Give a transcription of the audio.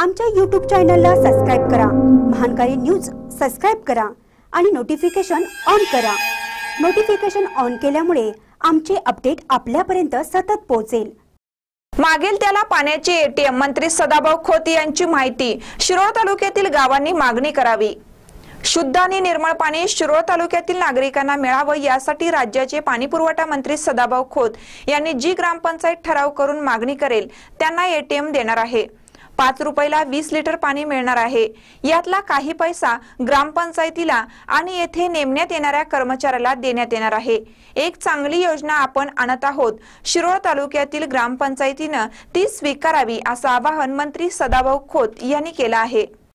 आमच्या यूट्यूब चॅनलला सबस्क्राईब करा महानकारी न्यूज सबस्क्राईब करा आणि नोटिफिकेशन ऑन करा नोटिफिकेशन ऑन केल्यामुळे आमचे अपडेट आपल्यापर्यंत सतत पोहोचेल मागील त्याला पाण्याची एटीएम मंत्री सदाभाऊ खोत यांची माहिती शिरोळ तालुक्यातील गावांनी मागणी करावी शुद्ध आणि निर्मळ पाणी शिरोळ तालुक्यातील नागरिकांना मिळावं यासाठी राज्याचे पाणीपुरवठा मंत्री सदाभाऊ खोत यांनी जी ग्रामपंचायत ठराव करून मागणी करेल त्यांना एटीएम देणार आहे पाच रुपयाला वीस लिटर पाणी मिळणार आहे यातला काही पैसा ग्रामपंचायतीला आणि येथे नेमण्यात येणाऱ्या कर्मचाऱ्याला देण्यात येणार आहे एक चांगली योजना आपण आणत आहोत शिरोळ तालुक्यातील ग्रामपंचायतीनं ती स्वीकारावी असं आवाहन मंत्री सदाभाऊ खोत यांनी केलं आहे